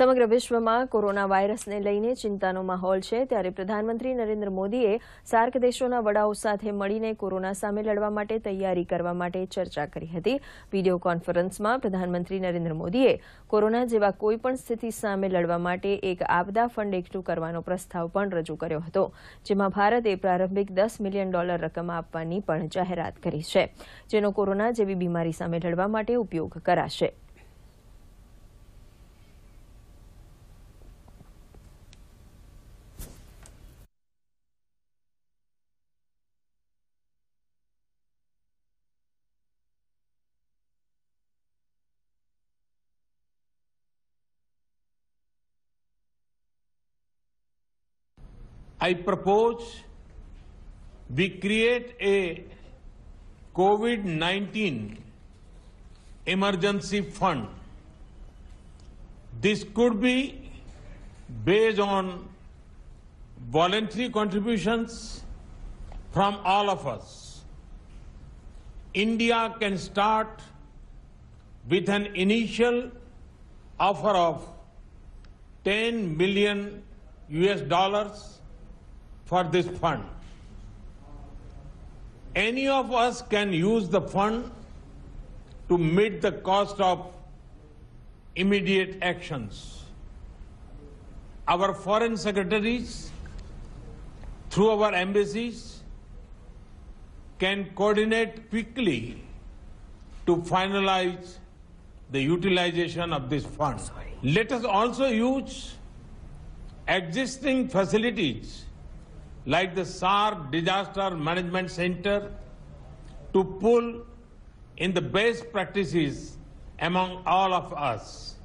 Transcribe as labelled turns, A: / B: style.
A: સમગ્ર વિશ્વમાં કોરોના વાયરસને લઈને ચિંતાનો માહોલ છે ત્યારે પ્રધાનમંત્રી નરેન્દ્ર મોદીએ સાર્ક દેશોના વડાઓ સાથે મળીને કોરોના સામે લડવા માટે તૈયારી કરવા માટે ચર્ચા કરી હતી વિડીયો કોન્ફરન્સમાં પ્રધાનમંત્રી નરેન્દ્ર મોદીએ કોરોના જેવા કોઈપણ સ્થિતિ સામે લડવા માટે એક આપદા ફંડ એકઠું કરવાનો પ્રસ્તાવ પણ રજૂ કર્યો હતો જેમાં ભારતે પ્રારંભિક દસ મિલિયન ડોલર રકમ આપવાની પણ જાહેરાત કરી છે જેનો કોરોના જેવી બીમારી સામે લડવા માટે ઉપયોગ કરાશે
B: I propose we create a COVID-19 emergency fund. This could be based on voluntary contributions from all of us. India can start with an initial offer of 10 million US dollars for this fund. Any of us can use the fund to meet the cost of immediate actions. Our foreign secretaries, through our embassies, can coordinate quickly to finalize the utilization of this fund. Sorry. Let us also use existing facilities like the SAR Disaster Management Center to pull in the best practices among all of us.